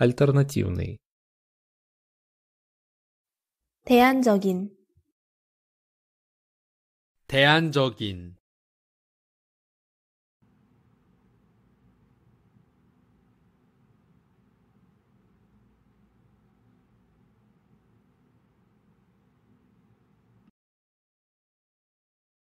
альтернативный 대안적인 대안적인